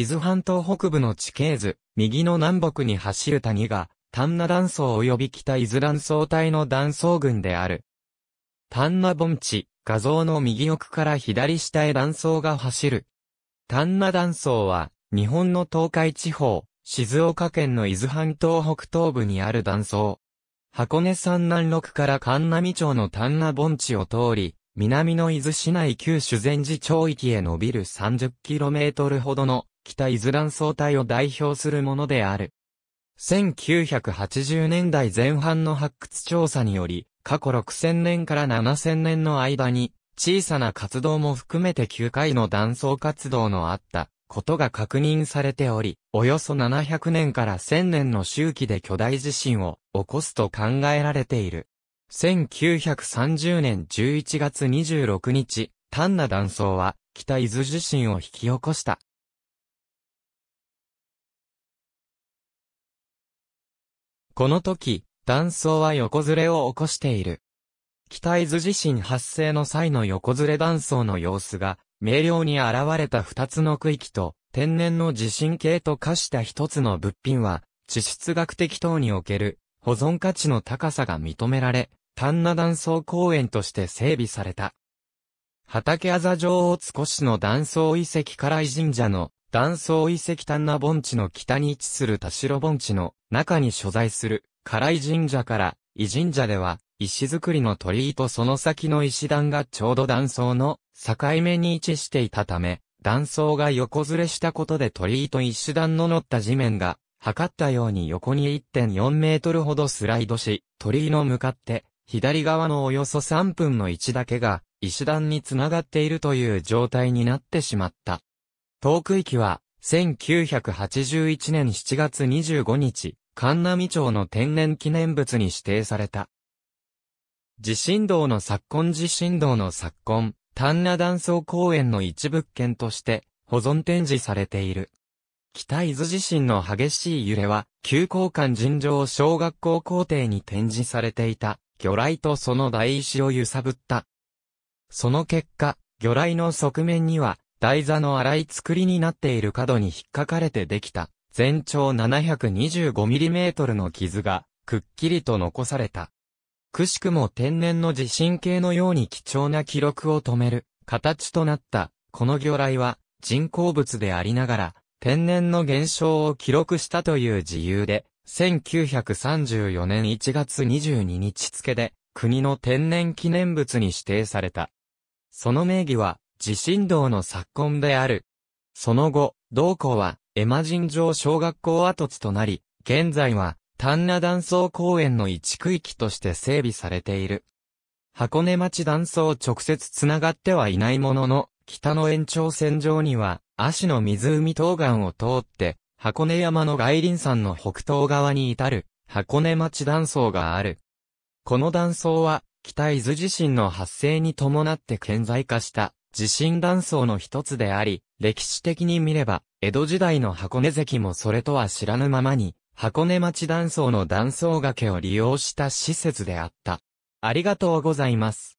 伊豆半島北部の地形図、右の南北に走る谷が、丹那断層及び北伊豆断層帯の断層群である。丹那盆地、画像の右奥から左下へ断層が走る。丹那断層は、日本の東海地方、静岡県の伊豆半島北東部にある断層。箱根山南麓から神南町の丹那盆地を通り、南の伊豆市内旧修善寺町域へ伸びる 30km ほどの北イズラン総体を代表するものである。1980年代前半の発掘調査により、過去6000年から7000年の間に、小さな活動も含めて9回の断層活動のあったことが確認されており、およそ700年から1000年の周期で巨大地震を起こすと考えられている。1930年11月26日、単な断層は北伊豆地震を引き起こした。この時、断層は横ずれを起こしている。北伊豆地震発生の際の横ずれ断層の様子が、明瞭に現れた二つの区域と、天然の地震計と化した一つの物品は、地質学的等における保存価値の高さが認められ、丹那断層公園として整備された。畠あざ城大津しの断層遺跡から井神社の断層遺跡丹那盆地の北に位置する田代盆地の中に所在する唐井神社から伊神社では石造りの鳥居とその先の石段がちょうど断層の境目に位置していたため、断層が横ずれしたことで鳥居と石段の乗った地面が測ったように横に1.4メートルほどスライドし、鳥居の向かって左側のおよそ3分の1だけが石段につながっているという状態になってしまった。遠く域は、1981年7月25日、神波町の天然記念物に指定された。地震動の昨今地震動の昨今、丹那断層公園の一物件として、保存展示されている。北伊豆地震の激しい揺れは、急降下尋常小学校校庭に展示されていた、魚雷とその台石を揺さぶった。その結果、魚雷の側面には、台座の荒い作りになっている角に引っかかれてできた、全長 725mm の傷が、くっきりと残された。くしくも天然の地震計のように貴重な記録を止める、形となった、この魚雷は、人工物でありながら、天然の現象を記録したという自由で、1934年1月22日付で、国の天然記念物に指定された。その名義は、地震動の昨今である。その後、同校は、エマ尋城小学校跡地となり、現在は、丹那断層公園の一区域として整備されている。箱根町断層直接つながってはいないものの、北の延長線上には、足の湖東岸を通って、箱根山の外輪山の北東側に至る、箱根町断層がある。この断層は、北伊豆地震の発生に伴って顕在化した地震断層の一つであり、歴史的に見れば、江戸時代の箱根関もそれとは知らぬままに、箱根町断層の断層崖を利用した施設であった。ありがとうございます。